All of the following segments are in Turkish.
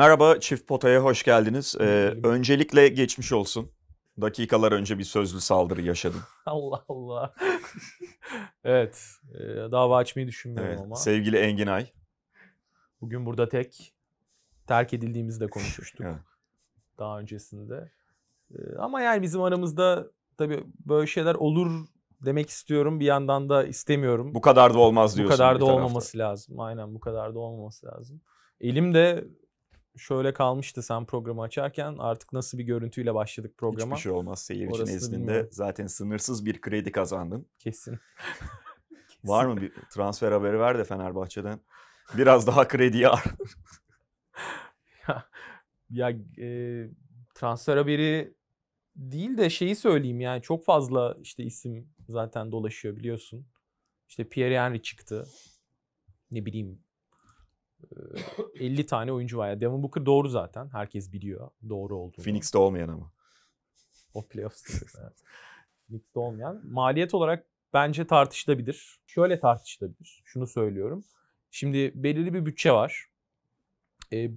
Merhaba Çift Pota'ya hoş geldiniz. Ee, öncelikle geçmiş olsun. Dakikalar önce bir sözlü saldırı yaşadım. Allah Allah. evet. E, dava açmayı düşünmüyorum evet, ama. Sevgili Enginay. Bugün burada tek terk edildiğimizi konuşmuştuk. Daha öncesinde. E, ama yani bizim aramızda tabii böyle şeyler olur demek istiyorum. Bir yandan da istemiyorum. Bu kadar da olmaz diyorsun. Bu kadar da olmaması lazım. Aynen bu kadar da olmaması lazım. Elim de şöyle kalmıştı sen programı açarken artık nasıl bir görüntüyle başladık programa. Hiçbir şey olmaz seyir için nezdinde zaten sınırsız bir kredi kazandın. Kesin. Kesin. Var mı bir transfer haberi ver de Fenerbahçe'den biraz daha kredi ar. ya, ya e, transfer haberi değil de şeyi söyleyeyim yani çok fazla işte isim zaten dolaşıyor biliyorsun. İşte Pierre Henry çıktı. Ne bileyim 50 tane oyuncu var. Yani Devin Booker doğru zaten. Herkes biliyor doğru olduğunu. Phoenix'te olmayan ama. O playoffs. Phoenix'te olmayan. Maliyet olarak bence tartışılabilir. Şöyle tartışılabilir. Şunu söylüyorum. Şimdi belirli bir bütçe var. Ee,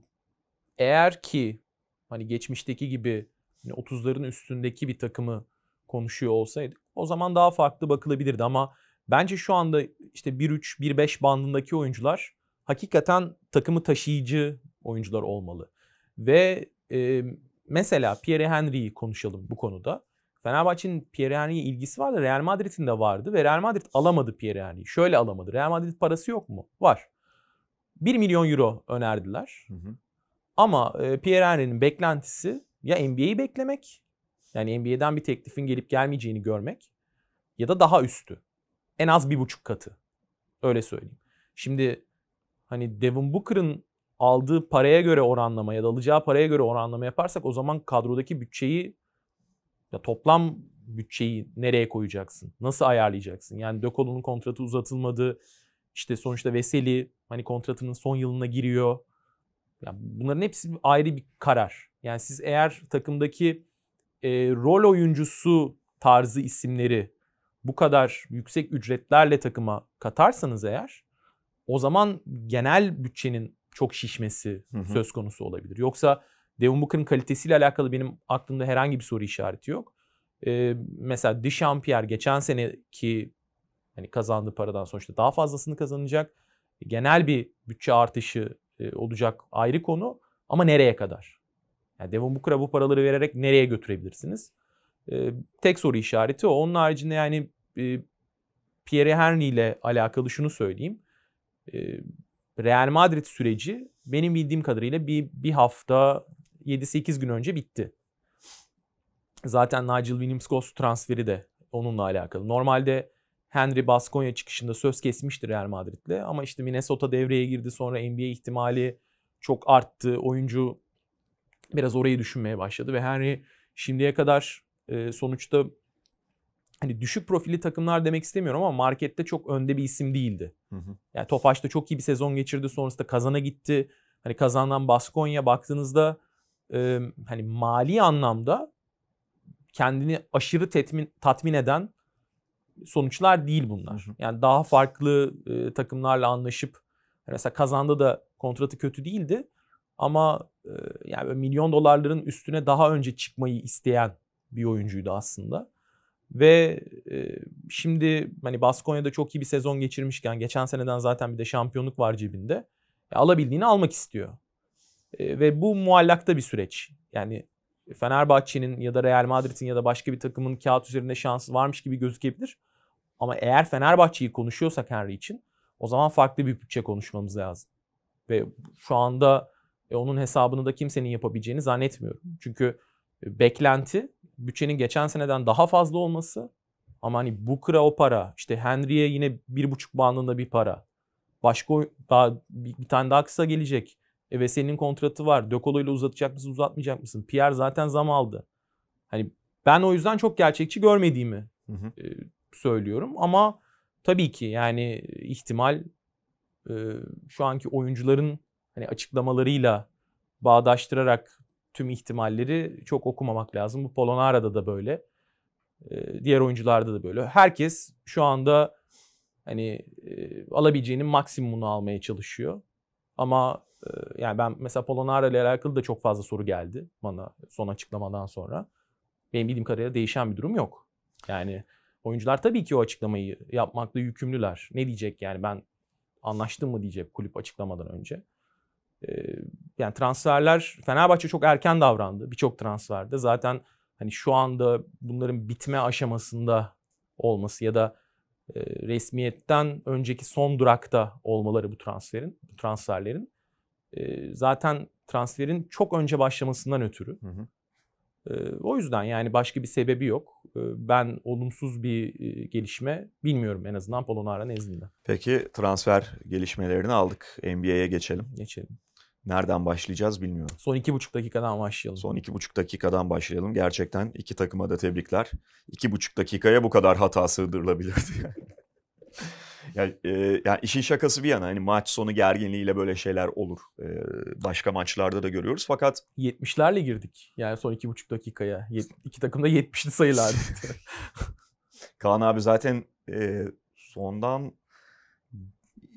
eğer ki hani geçmişteki gibi hani 30'ların üstündeki bir takımı konuşuyor olsaydı o zaman daha farklı bakılabilirdi ama bence şu anda işte 1-3 1-5 bandındaki oyuncular hakikaten takımı taşıyıcı oyuncular olmalı. Ve e, mesela Pierre Henry'yi konuşalım bu konuda. Fenerbahçe'nin Pierre Henry'ye ilgisi vardı. Real Madrid'in de vardı ve Real Madrid alamadı Pierre Henry'yi. Şöyle alamadı. Real Madrid parası yok mu? Var. 1 milyon euro önerdiler. Hı hı. Ama e, Pierre Henry'nin beklentisi ya NBA'yi beklemek, yani NBA'den bir teklifin gelip gelmeyeceğini görmek ya da daha üstü. En az bir buçuk katı. Öyle söyleyeyim. Şimdi hani Devin Booker'ın aldığı paraya göre oranlama ya da alacağı paraya göre oranlama yaparsak o zaman kadrodaki bütçeyi ya toplam bütçeyi nereye koyacaksın? Nasıl ayarlayacaksın? Yani De kontratı uzatılmadı. İşte sonuçta Veseli hani kontratının son yılına giriyor. Yani bunların hepsi ayrı bir karar. Yani siz eğer takımdaki e, rol oyuncusu tarzı isimleri bu kadar yüksek ücretlerle takıma katarsanız eğer o zaman genel bütçenin çok şişmesi hı hı. söz konusu olabilir. Yoksa Devin Booker'ın kalitesiyle alakalı benim aklımda herhangi bir soru işareti yok. Ee, mesela Dişampier geçen seneki hani kazandığı paradan sonuçta daha fazlasını kazanacak. Genel bir bütçe artışı e, olacak ayrı konu ama nereye kadar? Yani Devin Booker'a bu paraları vererek nereye götürebilirsiniz? Ee, tek soru işareti o. Onun haricinde yani e, Pierre Henry ile alakalı şunu söyleyeyim. Ee, Real Madrid süreci benim bildiğim kadarıyla bir, bir hafta 7-8 gün önce bitti. Zaten Nigel Williams-Goss transferi de onunla alakalı. Normalde Henry Baskonya çıkışında söz kesmiştir Real Madrid'le ama işte Minnesota devreye girdi sonra NBA ihtimali çok arttı. Oyuncu biraz orayı düşünmeye başladı ve Henry şimdiye kadar e, sonuçta hani düşük profili takımlar demek istemiyorum ama markette çok önde bir isim değildi. Hı hı. Yani Tofaş'ta çok iyi bir sezon geçirdi. Sonrasında Kazan'a gitti. Hani Kazan'dan Baskonya baktığınızda e, hani mali anlamda kendini aşırı tetmin, tatmin eden sonuçlar değil bunlar. Hı hı. Yani daha farklı e, takımlarla anlaşıp mesela Kazan'da da kontratı kötü değildi ama e, yani milyon dolarların üstüne daha önce çıkmayı isteyen bir oyuncuydu aslında. Ve e, şimdi hani Baskonya'da çok iyi bir sezon geçirmişken geçen seneden zaten bir de şampiyonluk var cebinde. E, alabildiğini almak istiyor. E, ve bu muallakta bir süreç. Yani Fenerbahçe'nin ya da Real Madrid'in ya da başka bir takımın kağıt üzerinde şansı varmış gibi gözükebilir. Ama eğer Fenerbahçe'yi konuşuyorsak Henry için o zaman farklı bir bütçe konuşmamız lazım. Ve şu anda e, onun hesabını da kimsenin yapabileceğini zannetmiyorum. Çünkü e, beklenti bütçenin geçen seneden daha fazla olması ama hani Booker'a o para, işte Henry'e yine bir buçuk bandında bir para. Başka daha bir, bir tane daha kısa gelecek. E Veseli'nin kontratı var. Dökolo ile uzatacak mısın, uzatmayacak mısın? Pierre zaten zam aldı. Hani ben o yüzden çok gerçekçi görmediğimi hı hı. E, söylüyorum ama tabii ki yani ihtimal e, şu anki oyuncuların hani açıklamalarıyla bağdaştırarak tüm ihtimalleri çok okumamak lazım. Bu Polonara'da da böyle. Ee, diğer oyuncularda da böyle. Herkes şu anda hani e, alabileceğinin maksimumunu almaya çalışıyor. Ama e, yani ben mesela Polonara ile alakalı da çok fazla soru geldi bana son açıklamadan sonra. Benim bildiğim kadarıyla değişen bir durum yok. Yani oyuncular tabii ki o açıklamayı yapmakla yükümlüler. Ne diyecek yani ben anlaştım mı diyecek kulüp açıklamadan önce. Ee, yani transferler Fenerbahçe çok erken davrandı birçok transferde. Zaten hani şu anda bunların bitme aşamasında olması ya da e, resmiyetten önceki son durakta olmaları bu transferin, bu transferlerin e, zaten transferin çok önce başlamasından ötürü. Hı hı. E, o yüzden yani başka bir sebebi yok. E, ben olumsuz bir e, gelişme bilmiyorum en azından Polonara nezdinde. Peki transfer gelişmelerini aldık. NBA'ye geçelim. Geçelim. Nereden başlayacağız bilmiyorum. Son iki buçuk dakikadan başlayalım. Son iki buçuk dakikadan başlayalım. Gerçekten iki takıma da tebrikler. İki buçuk dakikaya bu kadar hata sığdırılabilirdi yani. yani, e, yani işin şakası bir yana hani maç sonu gerginliğiyle böyle şeyler olur. E, başka maçlarda da görüyoruz fakat... 70'lerle girdik yani son iki buçuk dakikaya. Yet, iki takım da 70'li sayılardı. Kaan abi zaten e, sondan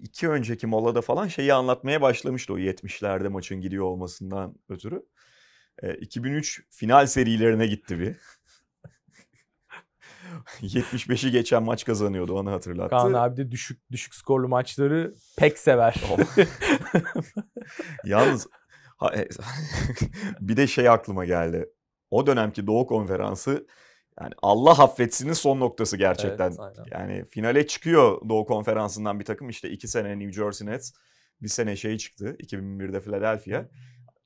iki önceki molada falan şeyi anlatmaya başlamıştı o 70'lerde maçın gidiyor olmasından ötürü. E, 2003 final serilerine gitti bir. 75'i geçen maç kazanıyordu onu hatırlattı. Kaan abi de düşük düşük skorlu maçları pek sever. Oh. Yalnız e, bir de şey aklıma geldi. O dönemki Doğu Konferansı yani Allah affetsinin son noktası gerçekten. Evet, yani finale çıkıyor Doğu Konferansı'ndan bir takım. işte iki sene New Jersey Nets, bir sene şey çıktı 2001'de Philadelphia.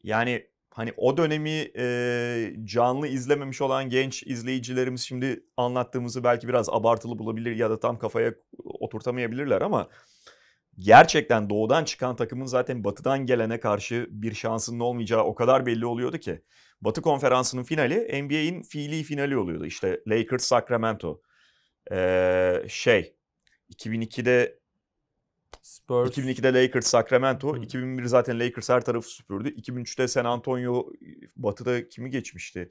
Yani hani o dönemi e, canlı izlememiş olan genç izleyicilerimiz şimdi anlattığımızı belki biraz abartılı bulabilir ya da tam kafaya oturtamayabilirler ama gerçekten doğudan çıkan takımın zaten batıdan gelene karşı bir şansının olmayacağı o kadar belli oluyordu ki. Batı konferansının finali NBA'in fiili finali oluyordu. İşte Lakers Sacramento. Ee, şey 2002'de Spurs. 2002'de Lakers Sacramento, hmm. 2001 zaten Lakers her tarafı süpürdü. 2003'te San Antonio batıda kimi geçmişti?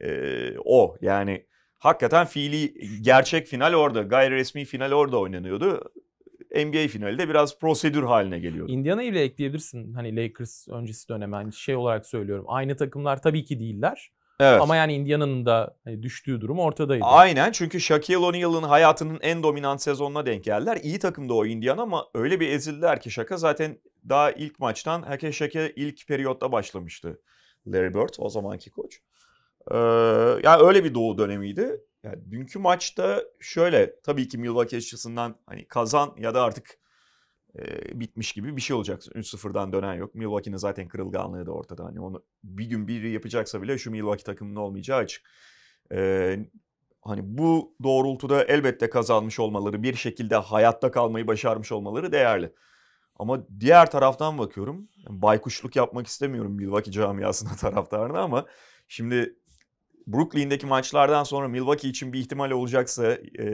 Ee, o yani hakikaten fiili gerçek final orada, gayri resmi final orada oynanıyordu. NBA finalde biraz prosedür haline geliyor. Indiana'yı bile ekleyebilirsin. Hani Lakers öncesi döneme hani şey olarak söylüyorum. Aynı takımlar tabii ki değiller. Evet. Ama yani Indiana'nın da hani düştüğü durum ortadaydı. Aynen çünkü Shaquille O'Neal'ın hayatının en dominant sezonuna denk geldiler. İyi takımda o Indiana ama öyle bir ezildiler ki şaka zaten daha ilk maçtan herkes Shaquille ilk periyotta başlamıştı. Larry Bird o zamanki koç. Ee, yani öyle bir doğu dönemiydi. Yani dünkü maçta şöyle tabii ki Milwaukee açısından hani kazan ya da artık e, bitmiş gibi bir şey olacak. 3-0'dan dönen yok. Milwaukee'nin zaten kırılganlığı da ortada. Hani onu bir gün biri yapacaksa bile şu Milwaukee takımının olmayacağı açık. E, hani bu doğrultuda elbette kazanmış olmaları, bir şekilde hayatta kalmayı başarmış olmaları değerli. Ama diğer taraftan bakıyorum. Baykuşluk yapmak istemiyorum Milwaukee camiasına taraftarına ama şimdi Brooklyn'deki maçlardan sonra Milwaukee için bir ihtimal olacaksa e,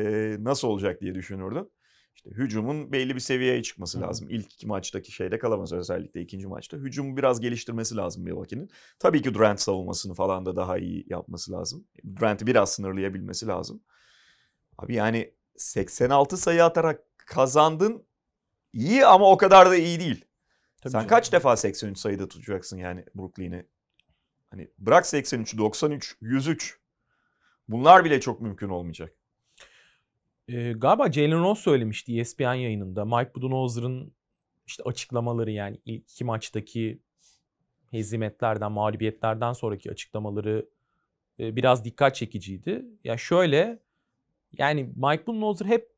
nasıl olacak diye düşünürdüm. İşte hücumun belli bir seviyeye çıkması lazım. Hı. İlk iki maçtaki şeyde kalamaz özellikle ikinci maçta. Hücumu biraz geliştirmesi lazım Milwaukee'nin. Tabii ki Durant savunmasını falan da daha iyi yapması lazım. Durant'ı biraz sınırlayabilmesi lazım. Abi yani 86 sayı atarak kazandın. iyi ama o kadar da iyi değil. Tabii Sen canım. kaç defa 83 sayıda tutacaksın yani Brooklyn'i Hani bırak 83, 93, 103. Bunlar bile çok mümkün olmayacak. Ee, galiba Jalen Rose söylemişti ESPN yayınında. Mike Budenholzer'ın işte açıklamaları yani ilk iki maçtaki hezimetlerden, mağlubiyetlerden sonraki açıklamaları e, biraz dikkat çekiciydi. Ya şöyle yani Mike Budenholzer hep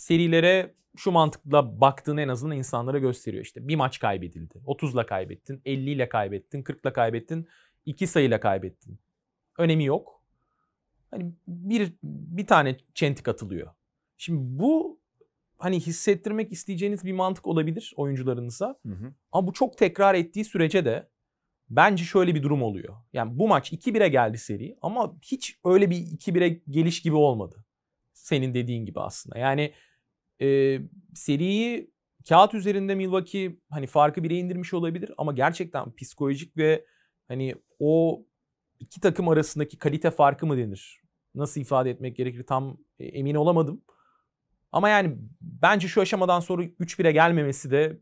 serilere şu mantıkla baktığını en azından insanlara gösteriyor. işte bir maç kaybedildi. 30'la kaybettin, 50'yle kaybettin, 40'la kaybettin, 2 sayıyla kaybettin. Önemi yok. Hani bir bir tane çentik atılıyor. Şimdi bu hani hissettirmek isteyeceğiniz bir mantık olabilir oyuncularınıza. Hı hı. Ama bu çok tekrar ettiği sürece de bence şöyle bir durum oluyor. Yani bu maç 2-1'e geldi seri ama hiç öyle bir 2-1'e geliş gibi olmadı. Senin dediğin gibi aslında. Yani e, seriyi kağıt üzerinde Milwaukee hani farkı bire indirmiş olabilir ama gerçekten psikolojik ve hani o iki takım arasındaki kalite farkı mı denir? Nasıl ifade etmek gerekir tam e, emin olamadım. Ama yani bence şu aşamadan sonra 3-1'e gelmemesi de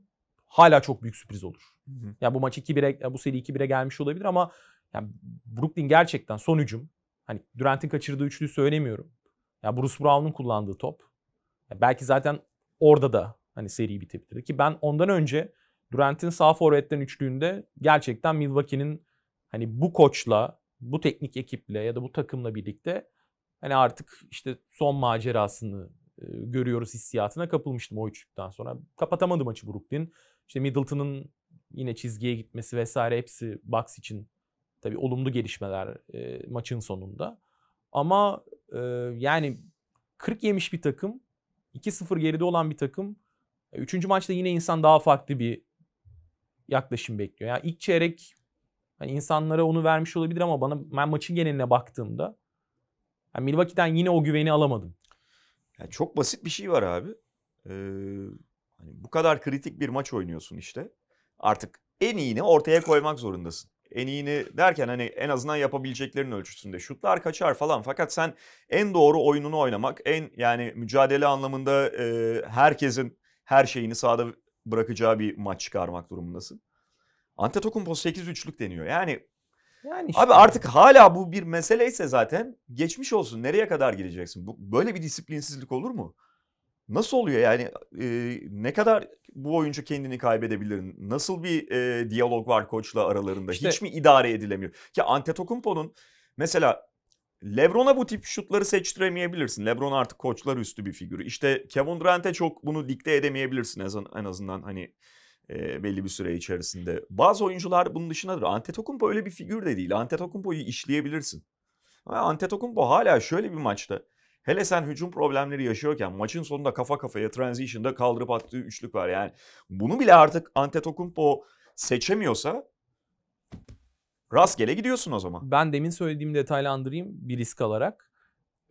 hala çok büyük sürpriz olur. Hı hı. Ya bu maç 2-1'e bu seri 2-1'e gelmiş olabilir ama yani Brooklyn gerçekten son hücum. Hani Durant'in kaçırdığı üçlüyü söylemiyorum. Ya Bruce Brown'un kullandığı top. Belki zaten orada da hani seri bitebilir ki ben ondan önce Durant'in sağ forvetten üçlüğünde gerçekten Milwaukee'nin hani bu koçla, bu teknik ekiple ya da bu takımla birlikte hani artık işte son macerasını e, görüyoruz hissiyatına kapılmıştım o üçlükten sonra. Kapatamadı maçı Brooklyn. İşte Middleton'ın yine çizgiye gitmesi vesaire hepsi Bucks için tabii olumlu gelişmeler e, maçın sonunda. Ama e, yani 40 yemiş bir takım 2-0 geride olan bir takım. E, üçüncü maçta yine insan daha farklı bir yaklaşım bekliyor. Yani ilk çeyrek yani insanlara onu vermiş olabilir ama bana ben maçın geneline baktığımda yani Milwaukee'den yine o güveni alamadım. Yani çok basit bir şey var abi. Ee, hani bu kadar kritik bir maç oynuyorsun işte. Artık en iyini ortaya koymak zorundasın en iyini derken hani en azından yapabileceklerin ölçüsünde şutlar kaçar falan fakat sen en doğru oyununu oynamak en yani mücadele anlamında e, herkesin her şeyini sahada bırakacağı bir maç çıkarmak durumundasın. Antetokounmpo 8 üçlük deniyor. Yani yani işte. Abi artık hala bu bir meseleyse zaten geçmiş olsun. Nereye kadar gideceksin? Bu, böyle bir disiplinsizlik olur mu? Nasıl oluyor yani e, ne kadar bu oyuncu kendini kaybedebilir? Nasıl bir e, diyalog var koçla aralarında? İşte, Hiç mi idare edilemiyor? Ki Antetokounmpo'nun mesela Lebron'a bu tip şutları seçtiremeyebilirsin. Lebron artık koçlar üstü bir figürü. İşte Kevin Durant'e çok bunu dikte edemeyebilirsin en azından hani e, belli bir süre içerisinde. Bazı oyuncular bunun dışındadır. Antetokounmpo öyle bir figür de değil. Antetokounmpo'yu işleyebilirsin. Ama Antetokounmpo hala şöyle bir maçta Hele sen hücum problemleri yaşıyorken maçın sonunda kafa kafaya transition'da kaldırıp attığı üçlük var. Yani bunu bile artık Antetokounmpo seçemiyorsa rastgele gidiyorsun o zaman. Ben demin söylediğimi detaylandırayım bir risk alarak.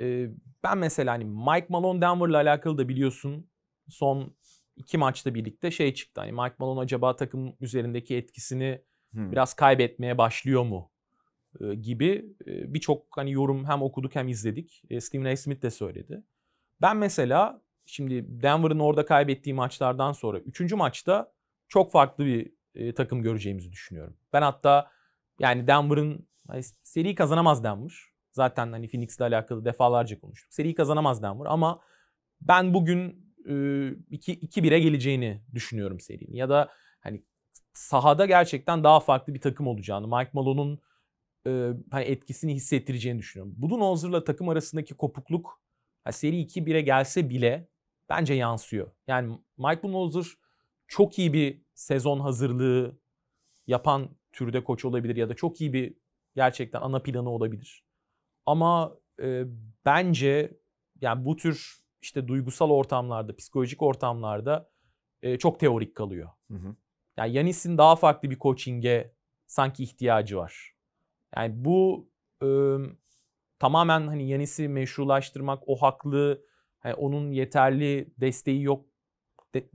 Ee, ben mesela hani Mike Malone Denver'la alakalı da biliyorsun son iki maçta birlikte şey çıktı. Hani Mike Malone acaba takım üzerindeki etkisini hmm. biraz kaybetmeye başlıyor mu gibi birçok hani yorum hem okuduk hem izledik. Steve A. Smith de söyledi. Ben mesela şimdi Denver'ın orada kaybettiği maçlardan sonra 3. maçta çok farklı bir takım göreceğimizi düşünüyorum. Ben hatta yani Denver'ın hani seri kazanamaz Denver. Zaten hani Phoenix ile alakalı defalarca konuştuk. Seri kazanamaz Denver ama ben bugün 2-1'e geleceğini düşünüyorum serinin. Ya da hani sahada gerçekten daha farklı bir takım olacağını, Mike Malone'un e, hani etkisini hissettireceğini düşünüyorum. Budenholzer'la takım arasındaki kopukluk yani seri 2-1'e gelse bile bence yansıyor. Yani Mike Budenholzer çok iyi bir sezon hazırlığı yapan türde koç olabilir ya da çok iyi bir gerçekten ana planı olabilir. Ama e, bence yani bu tür işte duygusal ortamlarda, psikolojik ortamlarda e, çok teorik kalıyor. Hı hı. Yani Yanis'in daha farklı bir coaching'e sanki ihtiyacı var. Yani bu e, tamamen hani Yanis'i meşrulaştırmak, o haklı, yani onun yeterli desteği yok de,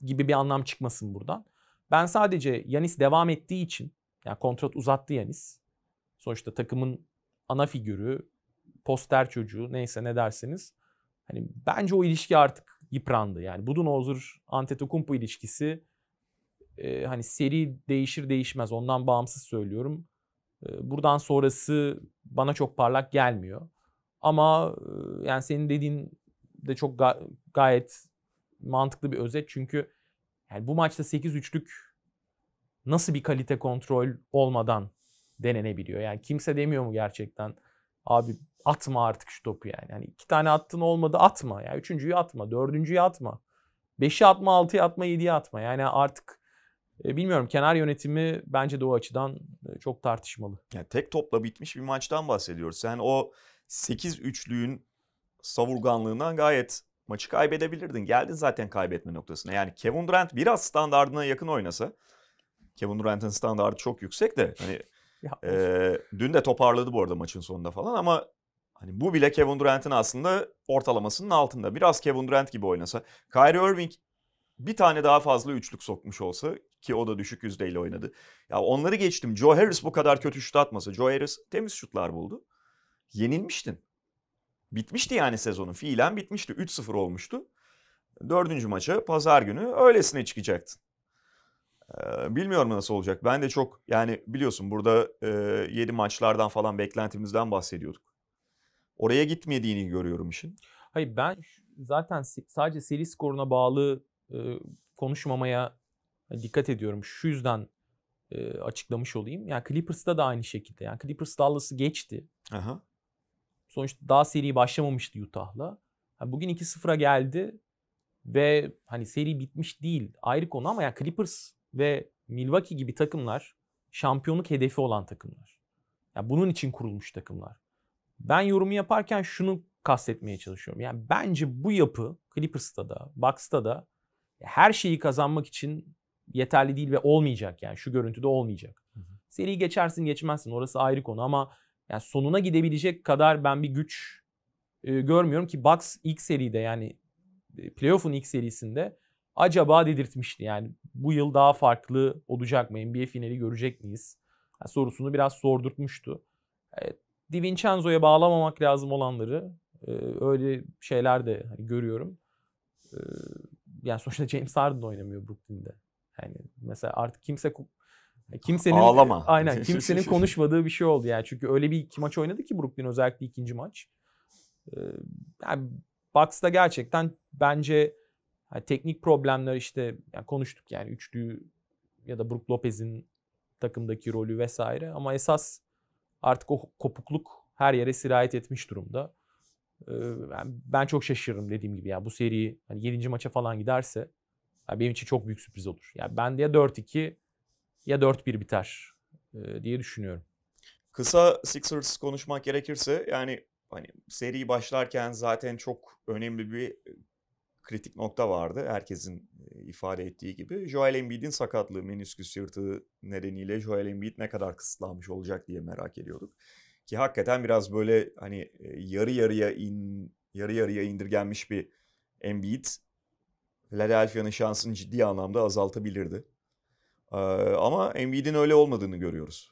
gibi bir anlam çıkmasın buradan. Ben sadece Yanis devam ettiği için, yani kontrat uzattı Yanis. Sonuçta takımın ana figürü, poster çocuğu neyse ne derseniz. Hani bence o ilişki artık yıprandı. Yani budun Budenholzer Antetokounmpo ilişkisi e, hani seri değişir değişmez ondan bağımsız söylüyorum. Buradan sonrası bana çok parlak gelmiyor. Ama yani senin dediğin de çok ga- gayet mantıklı bir özet. Çünkü yani bu maçta 8-3'lük nasıl bir kalite kontrol olmadan denenebiliyor? Yani kimse demiyor mu gerçekten abi atma artık şu topu yani. yani iki tane attın olmadı atma. Yani üçüncüyü atma, dördüncüyü atma. Beşi atma, altıyı atma, yediyi atma. Yani artık e, bilmiyorum kenar yönetimi bence de o açıdan e, çok tartışmalı. Yani tek topla bitmiş bir maçtan bahsediyoruz. Sen o 8 üçlüğün savurganlığından gayet maçı kaybedebilirdin. Geldin zaten kaybetme noktasına. Yani Kevin Durant biraz standardına yakın oynasa. Kevin Durant'ın standardı çok yüksek de hani e, dün de toparladı bu arada maçın sonunda falan ama hani bu bile Kevin Durant'ın aslında ortalamasının altında. Biraz Kevin Durant gibi oynasa. Kyrie Irving bir tane daha fazla üçlük sokmuş olsa ki o da düşük yüzdeyle oynadı. Ya onları geçtim. Joe Harris bu kadar kötü şut atmasa. Joe Harris temiz şutlar buldu. Yenilmiştin. Bitmişti yani sezonun. Fiilen bitmişti. 3-0 olmuştu. Dördüncü maça pazar günü öylesine çıkacaktın. Ee, bilmiyorum nasıl olacak. Ben de çok yani biliyorsun burada e, 7 maçlardan falan beklentimizden bahsediyorduk. Oraya gitmediğini görüyorum işin. Hayır ben zaten sadece seri skoruna bağlı konuşmamaya dikkat ediyorum. Şu yüzden açıklamış olayım. Yani Clippers'ta da aynı şekilde. Yani Clippers Dallas'ı geçti. Aha. Sonuçta daha seri başlamamıştı Utah'la. Yani bugün 2-0'a geldi ve hani seri bitmiş değil. Ayrı konu ama yani Clippers ve Milwaukee gibi takımlar şampiyonluk hedefi olan takımlar. Yani bunun için kurulmuş takımlar. Ben yorumu yaparken şunu kastetmeye çalışıyorum. Yani bence bu yapı Clippers'ta da, Bucks'ta da her şeyi kazanmak için yeterli değil ve olmayacak yani şu görüntüde olmayacak. Hı Seriyi geçersin geçmezsin orası ayrı konu ama yani sonuna gidebilecek kadar ben bir güç e, görmüyorum ki Bucks ilk seride yani e, playoff'un ilk serisinde acaba dedirtmişti. Yani bu yıl daha farklı olacak mı? NBA finali görecek miyiz? Yani sorusunu biraz sordurtmuştu. E, DiVincenzo'ya bağlamamak lazım olanları e, öyle şeyler de hani görüyorum. E, yani sonuçta James Harden oynamıyor Brooklyn'de. Yani mesela artık kimse kimsenin Ağlama. E, aynen kimsenin konuşmadığı bir şey oldu yani. Çünkü öyle bir iki maç oynadı ki Brooklyn özellikle ikinci maç. Ee, yani Bucks'ta gerçekten bence yani teknik problemler işte yani konuştuk yani üçlü ya da Brook Lopez'in takımdaki rolü vesaire ama esas artık o kopukluk her yere sirayet etmiş durumda ben çok şaşırırım dediğim gibi. Yani bu seri hani 7. maça falan giderse yani benim için çok büyük sürpriz olur. Yani ben ya 4-2 ya 4-1 biter diye düşünüyorum. Kısa Sixers konuşmak gerekirse yani hani seri başlarken zaten çok önemli bir kritik nokta vardı. Herkesin ifade ettiği gibi Joel Embiid'in sakatlığı, menisküs yırtığı nedeniyle Joel Embiid ne kadar kısıtlanmış olacak diye merak ediyorduk. Ki hakikaten biraz böyle hani e, yarı yarıya in, yarı yarıya indirgenmiş bir Embiid Philadelphia'nın şansını ciddi anlamda azaltabilirdi. Ee, ama Embiid'in öyle olmadığını görüyoruz.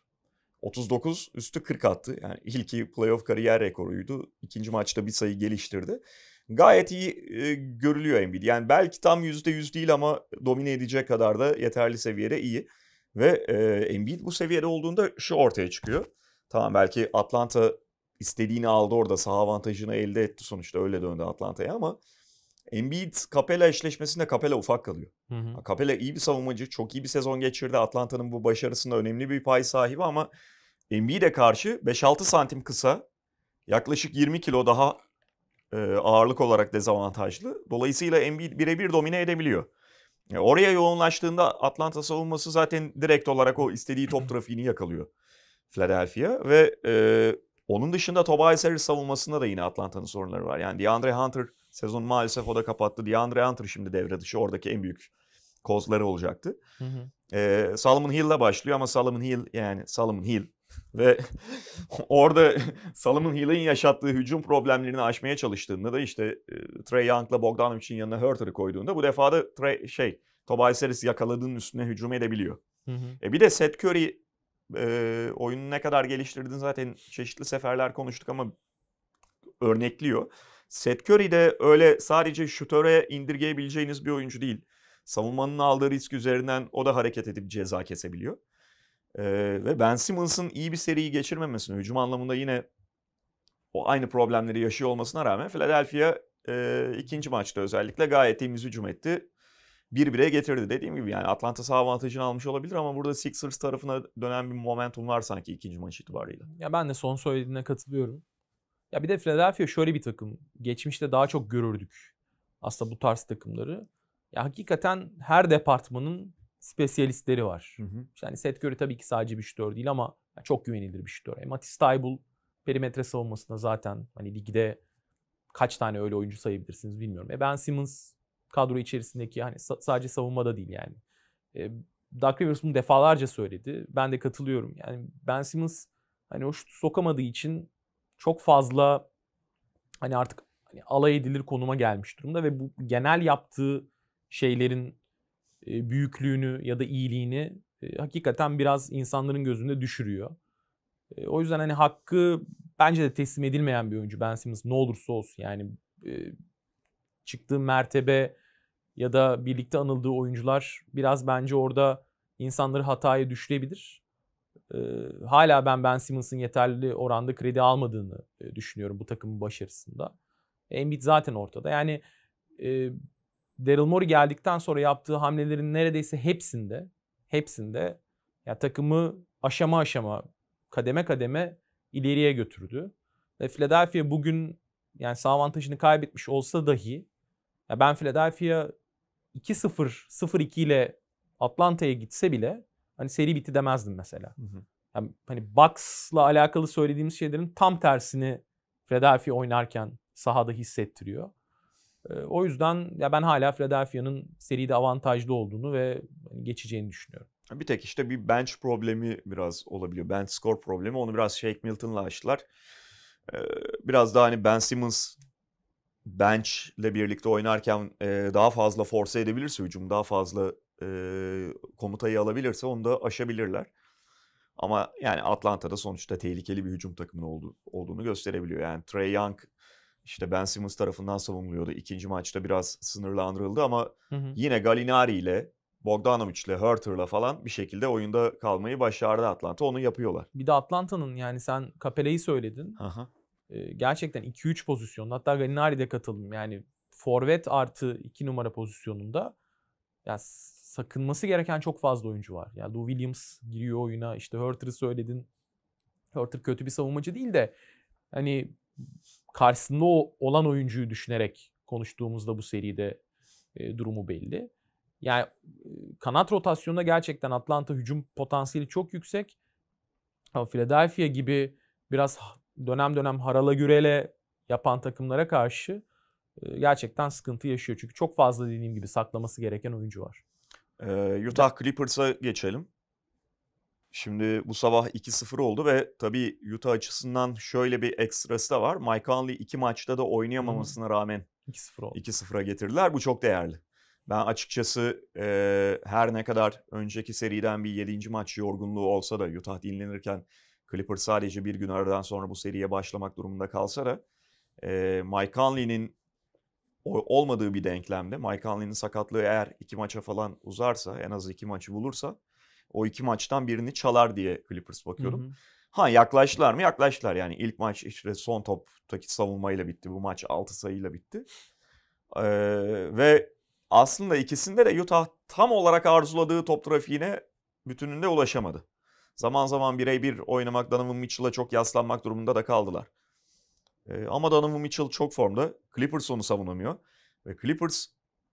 39 üstü 40 attı. Yani ilki playoff kariyer rekoruydu. İkinci maçta bir sayı geliştirdi. Gayet iyi e, görülüyor Embiid. Yani belki tam %100 değil ama domine edecek kadar da yeterli seviyede iyi. Ve e, Embiid bu seviyede olduğunda şu ortaya çıkıyor. Tamam belki Atlanta istediğini aldı orada saha avantajını elde etti sonuçta öyle döndü Atlanta'ya ama Embiid Capella eşleşmesinde Capella ufak kalıyor. Hı hı. Capella iyi bir savunmacı, çok iyi bir sezon geçirdi. Atlanta'nın bu başarısında önemli bir pay sahibi ama Embiid'e karşı 5-6 santim kısa, yaklaşık 20 kilo daha e, ağırlık olarak dezavantajlı. Dolayısıyla Embiid birebir domine edebiliyor. E, oraya yoğunlaştığında Atlanta savunması zaten direkt olarak o istediği top trafiğini yakalıyor. Philadelphia ve e, onun dışında Tobias Harris savunmasında da yine Atlanta'nın sorunları var. Yani DeAndre Hunter sezon maalesef o da kapattı. DeAndre Hunter şimdi devre dışı oradaki en büyük kozları olacaktı. Hı hı. E, Solomon Hill'la başlıyor ama Solomon Hill yani Solomon Hill ve orada Solomon Hill'in yaşattığı hücum problemlerini aşmaya çalıştığında da işte e, Trey Young'la Bogdanovic'in yanına Hurter'ı koyduğunda bu defa da Trey, şey Tobias Harris yakaladığının üstüne hücum edebiliyor. Hı hı. E bir de Seth Curry e, oyunu ne kadar geliştirdin zaten çeşitli seferler konuştuk ama örnekliyor. Seth Curry de öyle sadece şutöre indirgeyebileceğiniz bir oyuncu değil. Savunmanın aldığı risk üzerinden o da hareket edip ceza kesebiliyor. Ee, ve Ben Simmons'ın iyi bir seriyi geçirmemesine, hücum anlamında yine o aynı problemleri yaşıyor olmasına rağmen Philadelphia e, ikinci maçta özellikle gayet temiz hücum etti. 1-1'e getirdi. Dediğim gibi yani Atlanta sağ avantajını almış olabilir ama burada Sixers tarafına dönen bir momentum var sanki ikinci maç itibarıyla. Ya ben de son söylediğine katılıyorum. Ya bir de Philadelphia şöyle bir takım. Geçmişte daha çok görürdük aslında bu tarz takımları. Ya hakikaten her departmanın spesiyalistleri var. Hı hı. İşte hani Seth Curry tabii ki sadece bir şütör değil ama çok güvenilir bir şütör. E, Matisse Taybul perimetre savunmasında zaten hani ligde kaç tane öyle oyuncu sayabilirsiniz bilmiyorum. E Ben Simmons kadro içerisindeki hani sadece savunmada değil yani. E, Doug Rivers bunu defalarca söyledi. Ben de katılıyorum. Yani Ben Simmons hani o şutu sokamadığı için çok fazla hani artık hani alay edilir konuma gelmiş durumda ve bu genel yaptığı şeylerin e, büyüklüğünü ya da iyiliğini e, hakikaten biraz insanların gözünde düşürüyor. E, o yüzden hani hakkı bence de teslim edilmeyen bir oyuncu Ben Simmons ne olursa olsun yani e, çıktığı mertebe ya da birlikte anıldığı oyuncular biraz bence orada insanları hataya düşürebilir. Ee, hala ben Ben Simmons'ın yeterli oranda kredi almadığını e, düşünüyorum bu takımın başarısında. Embiid zaten ortada. Yani e, Daryl Morey geldikten sonra yaptığı hamlelerin neredeyse hepsinde hepsinde ya takımı aşama aşama kademe kademe ileriye götürdü. Ve Philadelphia bugün yani sağ avantajını kaybetmiş olsa dahi ya ben Philadelphia 2-0, 0-2 ile Atlanta'ya gitse bile hani seri bitti demezdim mesela. Hı hı. Yani hani Bucks'la alakalı söylediğimiz şeylerin tam tersini Philadelphia oynarken sahada hissettiriyor. E, o yüzden ya ben hala Philadelphia'nın seride avantajlı olduğunu ve hani, geçeceğini düşünüyorum. Bir tek işte bir bench problemi biraz olabiliyor. Bench score problemi. Onu biraz Shake Milton'la açtılar. Ee, biraz daha hani Ben Simmons bench'le birlikte oynarken e, daha fazla force edebilirse hücum, daha fazla e, komutayı alabilirse onu da aşabilirler. Ama yani Atlanta'da sonuçta tehlikeli bir hücum takımının oldu, olduğunu gösterebiliyor. Yani Trey Young işte Ben Simmons tarafından savunuluyordu. İkinci maçta biraz sınırlandırıldı ama hı hı. yine Galinari ile Bogdanovic Bogdanovic'le, Hurter'la falan bir şekilde oyunda kalmayı başardı Atlanta. Onu yapıyorlar. Bir de Atlanta'nın yani sen Capela'yı söyledin. Aha gerçekten 2-3 pozisyon hatta Galinari katıldım yani forvet artı 2 numara pozisyonunda yani sakınması gereken çok fazla oyuncu var. Yani Lou Williams giriyor oyuna İşte Hurter'ı söyledin. Hurter kötü bir savunmacı değil de hani karşısında olan oyuncuyu düşünerek konuştuğumuzda bu seride e, durumu belli. Yani kanat rotasyonunda gerçekten Atlanta hücum potansiyeli çok yüksek. Ama Philadelphia gibi biraz dönem dönem harala gürele yapan takımlara karşı e, gerçekten sıkıntı yaşıyor. Çünkü çok fazla dediğim gibi saklaması gereken oyuncu var. Ee, Utah Clippers'a geçelim. Şimdi bu sabah 2-0 oldu ve tabii Utah açısından şöyle bir ekstrası da var. Mike Conley iki maçta da oynayamamasına hmm. rağmen 2-0 2-0'a getirdiler. Bu çok değerli. Ben açıkçası e, her ne kadar önceki seriden bir 7. maç yorgunluğu olsa da Utah dinlenirken Clippers sadece bir gün aradan sonra bu seriye başlamak durumunda kalsa da e, Mike Conley'nin olmadığı bir denklemde Mike Conley'nin sakatlığı eğer iki maça falan uzarsa en az iki maçı bulursa o iki maçtan birini çalar diye Clippers bakıyorum. Hı hı. Ha yaklaştılar mı? Yaklaştılar. Yani ilk maç işte son toptaki savunmayla bitti. Bu maç 6 sayıyla bitti. Ee, ve aslında ikisinde de Utah tam olarak arzuladığı top trafiğine bütününde ulaşamadı. Zaman zaman birey bir oynamak Donovan Mitchell'a çok yaslanmak durumunda da kaldılar. Ee, ama Donovan Mitchell çok formda. Clippers onu savunamıyor. Ve Clippers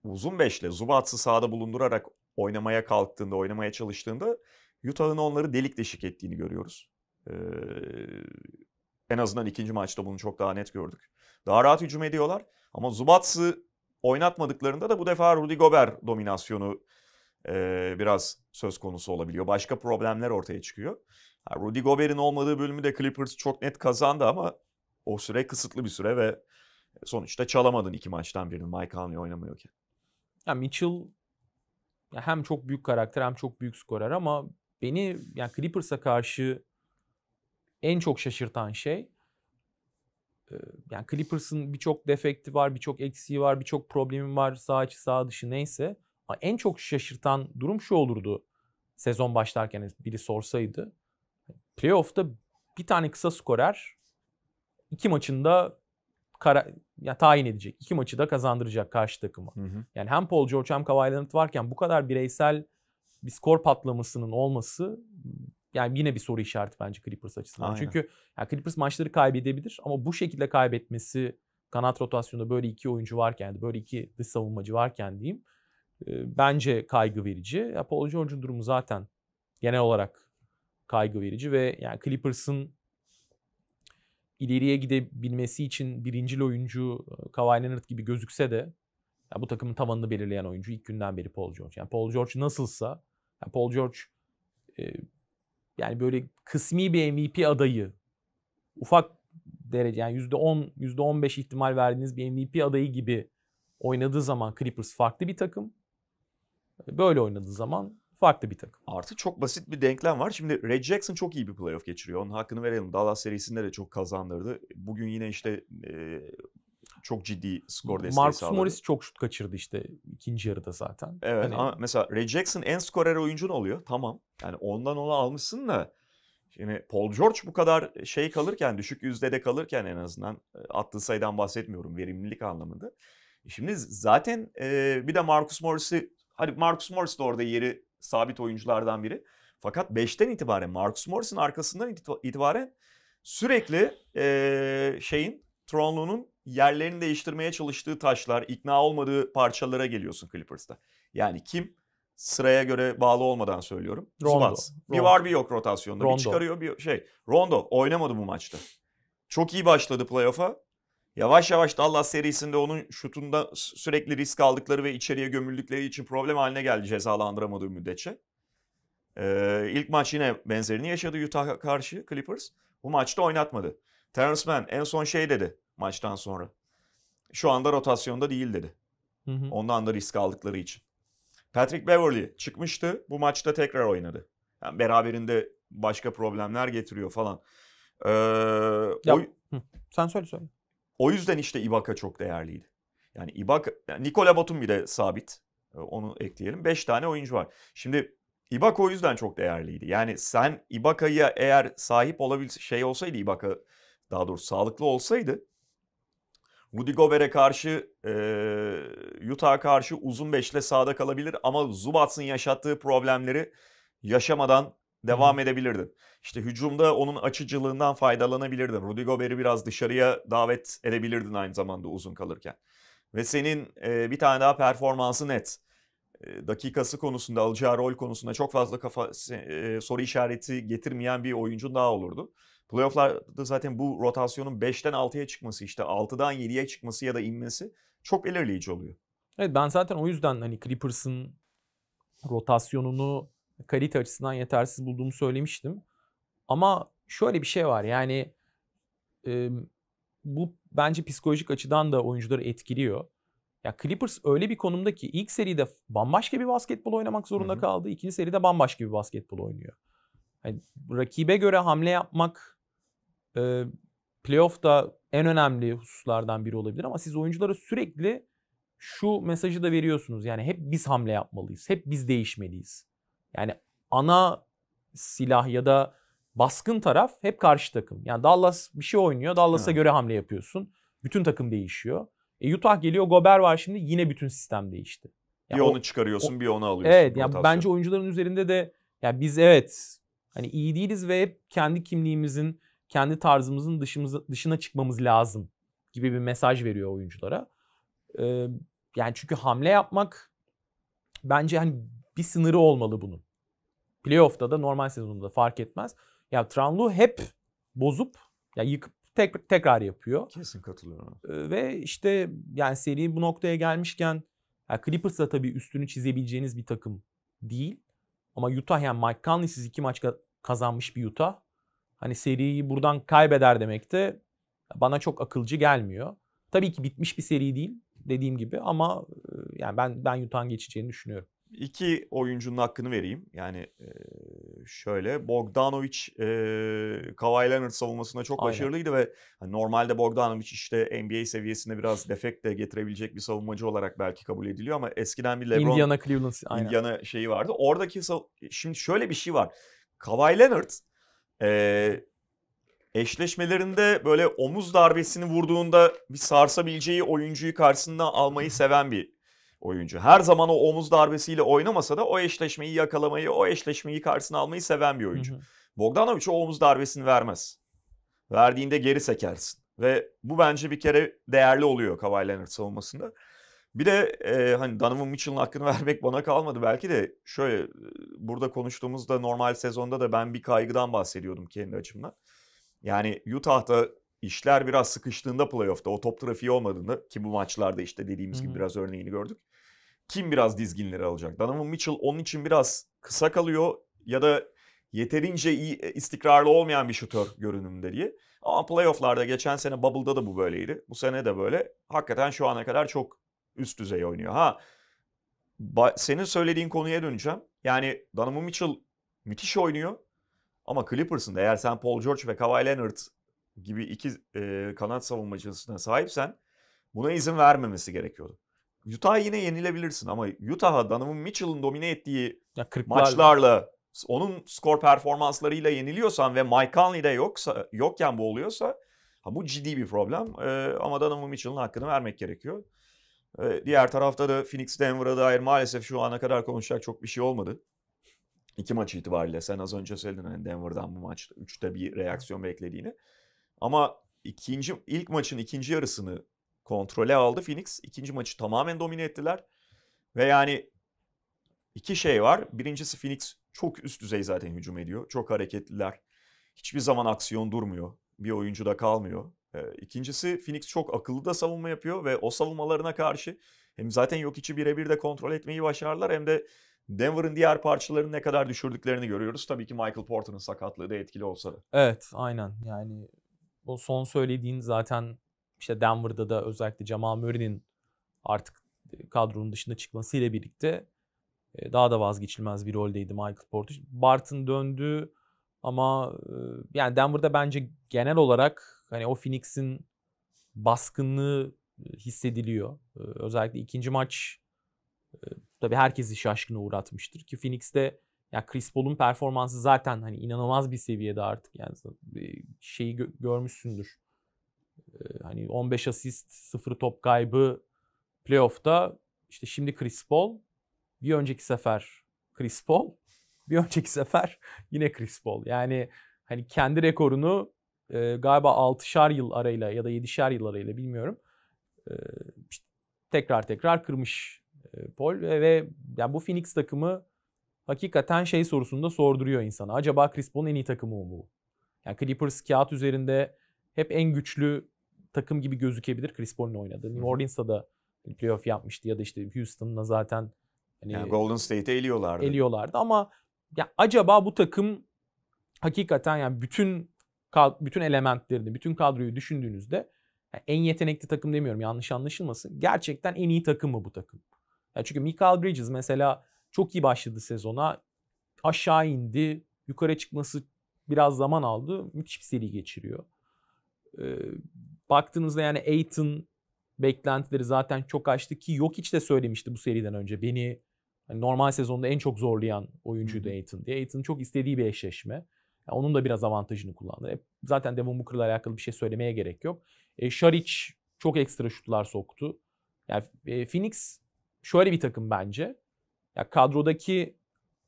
uzun beşle Zubats'ı sahada bulundurarak oynamaya kalktığında, oynamaya çalıştığında Utah'ın onları delik deşik ettiğini görüyoruz. Ee, en azından ikinci maçta bunu çok daha net gördük. Daha rahat hücum ediyorlar ama Zubats'ı oynatmadıklarında da bu defa Rudy Gobert dominasyonu biraz söz konusu olabiliyor. Başka problemler ortaya çıkıyor. Rudy Gobert'in olmadığı bölümü de Clippers çok net kazandı ama o süre kısıtlı bir süre ve sonuçta çalamadın iki maçtan birini Mike Conley oynamıyorken. Ya Mitchell ya hem çok büyük karakter hem çok büyük skorer ama beni yani Clippers'a karşı en çok şaşırtan şey yani Clippers'ın birçok defekti var, birçok eksiği var, birçok problemi var sağ içi sağ dışı neyse en çok şaşırtan durum şu olurdu. Sezon başlarken biri sorsaydı. Playoff'ta bir tane kısa skorer iki maçında kara, ya tayin edecek. iki maçı da kazandıracak karşı takımı. Hı hı. Yani hem Paul George hem Kawhi Leonard varken bu kadar bireysel bir skor patlamasının olması yani yine bir soru işareti bence Clippers açısından. Aynen. Çünkü yani Clippers maçları kaybedebilir ama bu şekilde kaybetmesi kanat rotasyonunda böyle iki oyuncu varken, böyle iki dış savunmacı varken diyeyim bence kaygı verici. Ya Paul George'un durumu zaten genel olarak kaygı verici ve yani Clippers'ın ileriye gidebilmesi için birinci oyuncu Kawhi Leonard gibi gözükse de yani bu takımın tavanını belirleyen oyuncu ilk günden beri Paul George. Yani Paul George nasılsa yani Paul George e, yani böyle kısmi bir MVP adayı ufak derece yani %10 %15 ihtimal verdiğiniz bir MVP adayı gibi oynadığı zaman Clippers farklı bir takım. Böyle oynadığı zaman farklı bir takım. Artı çok basit bir denklem var. Şimdi Red Jackson çok iyi bir playoff geçiriyor. Onun hakkını verelim. Dallas serisinde de çok kazandırdı. Bugün yine işte e, çok ciddi skor desteği Marcus sağladı. Morris çok şut kaçırdı işte ikinci yarıda zaten. Evet hani... ama mesela Red Jackson en skorer oyuncun oluyor. Tamam. Yani ondan onu almışsın da şimdi Paul George bu kadar şey kalırken düşük yüzdede kalırken en azından e, attığı sayıdan bahsetmiyorum verimlilik anlamında. Şimdi zaten e, bir de Marcus Morris'i Hadi Marcus Morris de orada yeri sabit oyunculardan biri. Fakat 5'ten itibaren Marcus Morris'in arkasından itibaren sürekli e, şeyin Tronlu'nun yerlerini değiştirmeye çalıştığı taşlar, ikna olmadığı parçalara geliyorsun Clippers'ta. Yani kim? Sıraya göre bağlı olmadan söylüyorum. Rondo. Zubats. Bir var bir yok rotasyonda. Rondo. Bir çıkarıyor bir şey. Rondo oynamadı bu maçta. Çok iyi başladı playoff'a. Yavaş yavaş Dallas serisinde onun şutunda sürekli risk aldıkları ve içeriye gömüldükleri için problem haline geldi cezalandıramadığı müddetçe. Ee, ilk maç yine benzerini yaşadı Utah karşı Clippers. Bu maçta oynatmadı. Terence Mann en son şey dedi maçtan sonra. Şu anda rotasyonda değil dedi. Hı hı. Ondan da risk aldıkları için. Patrick Beverly çıkmıştı. Bu maçta tekrar oynadı. Yani beraberinde başka problemler getiriyor falan. Ee, ya, oy... Hı. Sen söyle söyle. O yüzden işte Ibaka çok değerliydi. Yani Ibaka, yani Nikola Batum bir de sabit. Ee, onu ekleyelim. 5 tane oyuncu var. Şimdi Ibaka o yüzden çok değerliydi. Yani sen Ibaka'ya eğer sahip olabil şey olsaydı Ibaka daha doğrusu sağlıklı olsaydı Rudy Gobert'e karşı e, Utah'a karşı uzun beşle sağda kalabilir ama Zubats'ın yaşattığı problemleri yaşamadan devam edebilirdin. İşte hücumda onun açıcılığından faydalanabilirdin. Rudy Gobert'i biraz dışarıya davet edebilirdin aynı zamanda uzun kalırken. Ve senin e, bir tane daha performansı net. E, dakikası konusunda, alacağı rol konusunda çok fazla kafa e, soru işareti getirmeyen bir oyuncu daha olurdu. Playoff'larda zaten bu rotasyonun 5'ten 6'ya çıkması işte 6'dan 7'ye çıkması ya da inmesi çok belirleyici oluyor. Evet ben zaten o yüzden hani Clippers'ın rotasyonunu kalite açısından yetersiz bulduğumu söylemiştim. Ama şöyle bir şey var yani e, bu bence psikolojik açıdan da oyuncuları etkiliyor. Ya Clippers öyle bir konumda ki ilk seride bambaşka bir basketbol oynamak zorunda Hı-hı. kaldı. İkinci seride bambaşka bir basketbol oynuyor. Yani rakibe göre hamle yapmak e, playoff'ta en önemli hususlardan biri olabilir ama siz oyunculara sürekli şu mesajı da veriyorsunuz. Yani hep biz hamle yapmalıyız. Hep biz değişmeliyiz. Yani ana silah ya da baskın taraf hep karşı takım. Yani Dallas bir şey oynuyor. Dallas'a göre hamle yapıyorsun. Bütün takım değişiyor. E Utah geliyor. Gober var şimdi. Yine bütün sistem değişti. Yani bir onu o, çıkarıyorsun, o, bir onu alıyorsun. Evet. Yani bence oyuncuların üzerinde de yani biz evet hani iyi değiliz ve hep kendi kimliğimizin, kendi tarzımızın dışımıza, dışına çıkmamız lazım gibi bir mesaj veriyor oyunculara. Ee, yani çünkü hamle yapmak bence hani bir sınırı olmalı bunun. Playoff'ta da normal sezonunda fark etmez. Ya Tranlu hep bozup ya yıkıp tek, tekrar yapıyor. Kesin katılıyorum. Ee, ve işte yani seri bu noktaya gelmişken yani Clippers da tabii üstünü çizebileceğiniz bir takım değil. Ama Utah yani Mike Conley'siz iki maç kazanmış bir Utah. Hani seriyi buradan kaybeder demek de bana çok akılcı gelmiyor. Tabii ki bitmiş bir seri değil dediğim gibi ama e, yani ben ben Utah'ın geçeceğini düşünüyorum. İki oyuncunun hakkını vereyim. Yani şöyle Bogdanovic e, Kawhi Leonard savunmasında çok Aynen. başarılıydı ve hani normalde Bogdanovic işte NBA seviyesinde biraz defekt de getirebilecek bir savunmacı olarak belki kabul ediliyor ama eskiden bir LeBron Indiana Cleveland Aynen. Indiana şeyi vardı. Oradaki şimdi şöyle bir şey var. Kawhi Leonard e, eşleşmelerinde böyle omuz darbesini vurduğunda bir sarsabileceği oyuncuyu karşısına almayı seven bir oyuncu. Her zaman o omuz darbesiyle oynamasa da o eşleşmeyi yakalamayı, o eşleşmeyi karşısına almayı seven bir oyuncu. Hı Bogdanovic o omuz darbesini vermez. Verdiğinde geri sekersin. Ve bu bence bir kere değerli oluyor Kawhi Leonard savunmasında. Bir de e, hani Donovan Mitchell'ın hakkını vermek bana kalmadı. Belki de şöyle e, burada konuştuğumuzda normal sezonda da ben bir kaygıdan bahsediyordum kendi açımdan. Yani Utah'da işler biraz sıkıştığında playoff'ta o top trafiği olmadığında ki bu maçlarda işte dediğimiz gibi biraz örneğini gördük. Kim biraz dizginleri alacak? Donovan Mitchell onun için biraz kısa kalıyor ya da yeterince iyi e, istikrarlı olmayan bir şutör görünümde diye. Ama playoff'larda geçen sene Bubble'da da bu böyleydi. Bu sene de böyle. Hakikaten şu ana kadar çok üst düzey oynuyor. Ha senin söylediğin konuya döneceğim. Yani Donovan Mitchell müthiş oynuyor. Ama Clippers'ın da eğer sen Paul George ve Kawhi Leonard gibi iki e, kanat savunmacısına sahipsen buna izin vermemesi gerekiyordu. Utah yine yenilebilirsin ama Utah'a Donovan Mitchell'ın domine ettiği ya maçlarla onun skor performanslarıyla yeniliyorsan ve Mike Conley de yoksa yokken bu oluyorsa ha bu ciddi bir problem. E, ama Donovan Mitchell'ın hakkını vermek gerekiyor. E, diğer tarafta da Phoenix Denver'a dair maalesef şu ana kadar konuşacak çok bir şey olmadı. İki maç itibariyle sen az önce söyledin hani Denver'dan bu maçta 3'te bir reaksiyon beklediğini. Ama ikinci ilk maçın ikinci yarısını kontrole aldı Phoenix. İkinci maçı tamamen domine ettiler. Ve yani iki şey var. Birincisi Phoenix çok üst düzey zaten hücum ediyor. Çok hareketliler. Hiçbir zaman aksiyon durmuyor. Bir oyuncu da kalmıyor. E, ikincisi Phoenix çok akıllı da savunma yapıyor ve o savunmalarına karşı hem zaten yok içi birebir de kontrol etmeyi başardılar hem de Denver'ın diğer parçalarını ne kadar düşürdüklerini görüyoruz. Tabii ki Michael Porter'ın sakatlığı da etkili olsa da. Evet aynen yani bu son söylediğin zaten işte Denver'da da özellikle Jamal Murray'nin artık e, kadronun dışında çıkmasıyla birlikte e, daha da vazgeçilmez bir roldeydi Michael Porter. Barton döndü ama e, yani Denver'da bence genel olarak hani o Phoenix'in baskınlığı hissediliyor. Özellikle ikinci maç tabii herkesi şaşkına uğratmıştır ki Phoenix'te ya Chris Paul'un performansı zaten hani inanılmaz bir seviyede artık. Yani şeyi gö- görmüşsündür. Ee, hani 15 asist, 0 top kaybı playoff'ta işte şimdi Chris Paul, bir önceki sefer Chris Paul, bir önceki sefer yine Chris Paul. Yani hani kendi rekorunu e, galiba 6'şar yıl arayla ya da 7'şer yıl arayla bilmiyorum. E, işte tekrar tekrar kırmış e, Paul ve, ve yani bu Phoenix takımı hakikaten şey sorusunu da sorduruyor insana. Acaba Chris Paul'un en iyi takımı mı bu? Yani Clippers kağıt üzerinde hep en güçlü takım gibi gözükebilir Chris Paul'un oynadığı. New Orleans'ta da playoff yapmıştı ya da işte Houston'la zaten hani yani Golden State'e eliyorlardı. Eliyorlardı ama ya acaba bu takım hakikaten yani bütün bütün elementlerini, bütün kadroyu düşündüğünüzde en yetenekli takım demiyorum yanlış anlaşılmasın. Gerçekten en iyi takım mı bu takım? Yani çünkü Michael Bridges mesela çok iyi başladı sezona. Aşağı indi. Yukarı çıkması biraz zaman aldı. Müthiş bir seri geçiriyor. Ee, baktığınızda yani Aiton beklentileri zaten çok açtı ki yok hiç de söylemişti bu seriden önce. Beni hani normal sezonda en çok zorlayan oyuncuydu Aiton diye. Aiton çok istediği bir eşleşme. Yani onun da biraz avantajını kullandı. E, zaten Devon Booker'la alakalı bir şey söylemeye gerek yok. E, Şaric çok ekstra şutlar soktu. Yani e, Phoenix şöyle bir takım bence. Ya kadrodaki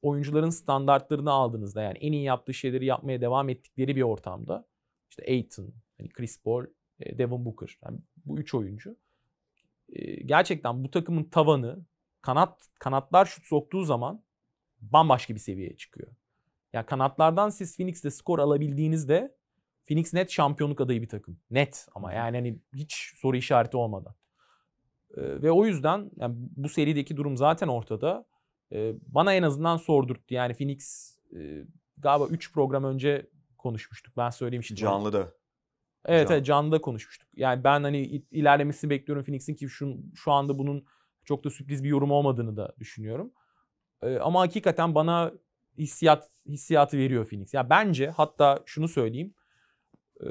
oyuncuların standartlarını aldığınızda yani en iyi yaptığı şeyleri yapmaya devam ettikleri bir ortamda işte Aiton, hani Chris Paul, e, Devin Booker yani bu üç oyuncu e, gerçekten bu takımın tavanı kanat kanatlar şut soktuğu zaman bambaşka bir seviyeye çıkıyor. Ya kanatlardan siz Phoenix'te skor alabildiğinizde Phoenix net şampiyonluk adayı bir takım. Net ama yani hani hiç soru işareti olmadan. E, ve o yüzden yani bu serideki durum zaten ortada e, bana en azından sordurttu. Yani Phoenix e, galiba 3 program önce konuşmuştuk. Ben söylemiştim. Canlı da. Evet, Can. evet canlıda konuşmuştuk. Yani ben hani ilerlemesini bekliyorum Phoenix'in ki şu, şu anda bunun çok da sürpriz bir yorum olmadığını da düşünüyorum. E, ama hakikaten bana hissiyat hissiyatı veriyor Phoenix. Ya yani bence hatta şunu söyleyeyim. E,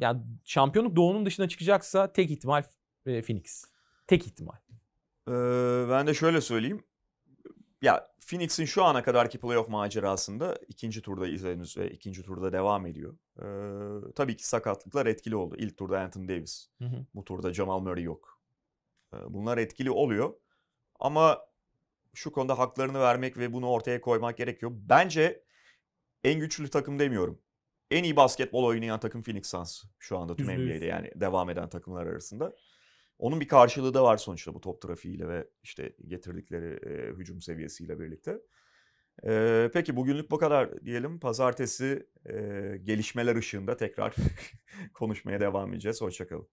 yani şampiyonluk doğunun dışına çıkacaksa tek ihtimal e, Phoenix. Tek ihtimal. Ee, ben de şöyle söyleyeyim. Ya Phoenix'in şu ana kadarki playoff macerasında ikinci turda izlediğiniz ve ikinci turda devam ediyor. Ee, tabii ki sakatlıklar etkili oldu. İlk turda Anthony Davis. Hı hı. Bu turda Jamal Murray yok. Ee, bunlar etkili oluyor. Ama şu konuda haklarını vermek ve bunu ortaya koymak gerekiyor. Bence en güçlü takım demiyorum. En iyi basketbol oynayan takım Phoenix Suns şu anda tüm NBA'de yani devam eden takımlar arasında. Onun bir karşılığı da var sonuçta bu top trafiğiyle ve işte getirdikleri e, hücum seviyesiyle birlikte. E, peki bugünlük bu kadar diyelim. Pazartesi e, gelişmeler ışığında tekrar konuşmaya devam edeceğiz. Hoşçakalın.